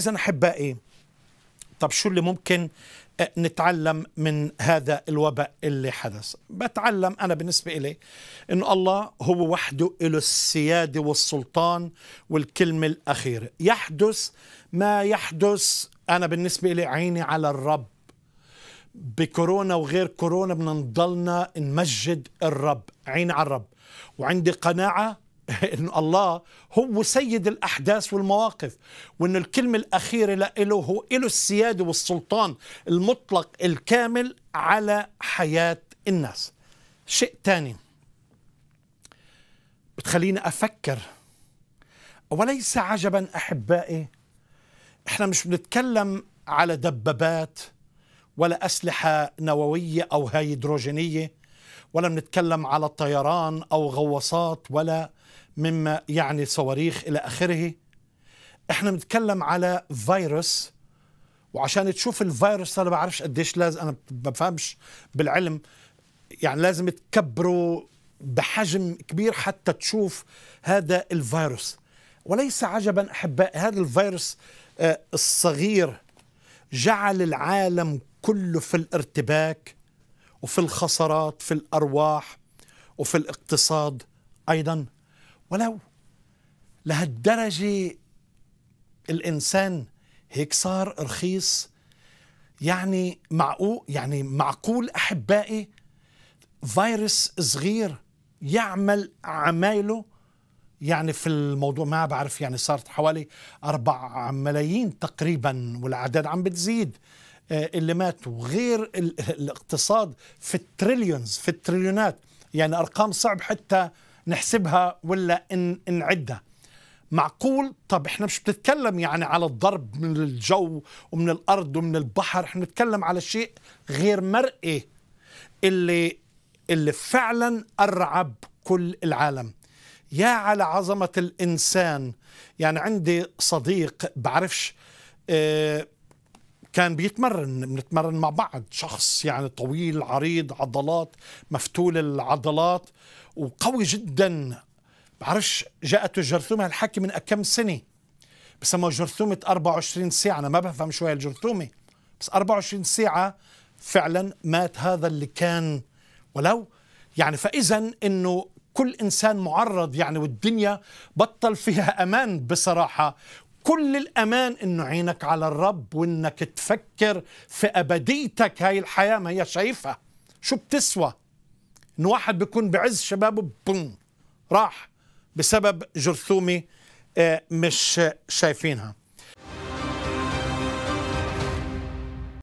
فإذا أحبائي طب شو اللي ممكن آه، نتعلم من هذا الوباء اللي حدث بتعلم أنا بالنسبة إلي أنه الله هو وحده له السيادة والسلطان والكلمة الأخيرة يحدث ما يحدث أنا بالنسبة إلي عيني على الرب بكورونا وغير كورونا بدنا نضلنا نمجد الرب عين على الرب وعندي قناعة انه الله هو سيد الاحداث والمواقف وانه الكلمه الاخيره له هو له السياده والسلطان المطلق الكامل على حياه الناس شيء ثاني بتخليني افكر وليس عجبا احبائي احنا مش بنتكلم على دبابات ولا اسلحه نوويه او هيدروجينيه ولا بنتكلم على طيران او غواصات ولا مما يعني صواريخ إلى آخره احنا بنتكلم على فيروس وعشان تشوف الفيروس انا بعرفش قديش لازم انا بفهمش بالعلم يعني لازم تكبره بحجم كبير حتى تشوف هذا الفيروس وليس عجبا احباء هذا الفيروس آه، الصغير جعل العالم كله في الارتباك وفي الخسارات في الارواح وفي الاقتصاد ايضا ولو لهالدرجة الإنسان هيك صار رخيص يعني معقول يعني معقول أحبائي فيروس صغير يعمل عمايله يعني في الموضوع ما بعرف يعني صارت حوالي 4 ملايين تقريبا والأعداد عم بتزيد آه، اللي ماتوا غير الاقتصاد في التريليونز في التريليونات يعني أرقام صعب حتى نحسبها ولا إن نعدها معقول طب احنا مش بنتكلم يعني على الضرب من الجو ومن الارض ومن البحر احنا بنتكلم على شيء غير مرئي اللي اللي فعلا ارعب كل العالم يا على عظمه الانسان يعني عندي صديق بعرفش اه كان بيتمرن بنتمرن مع بعض شخص يعني طويل عريض عضلات مفتول العضلات وقوي جدا بعرفش جاءته جرثومة هالحكي من كم سنة بسموها جرثومة 24 ساعة أنا ما بفهم شو هي الجرثومة بس 24 ساعة فعلا مات هذا اللي كان ولو يعني فإذا أنه كل إنسان معرض يعني والدنيا بطل فيها أمان بصراحة كل الأمان أنه عينك على الرب وأنك تفكر في أبديتك هاي الحياة ما هي شايفها شو بتسوى أنه واحد بيكون بعز شبابه بوم راح بسبب جرثومة آه، مش شايفينها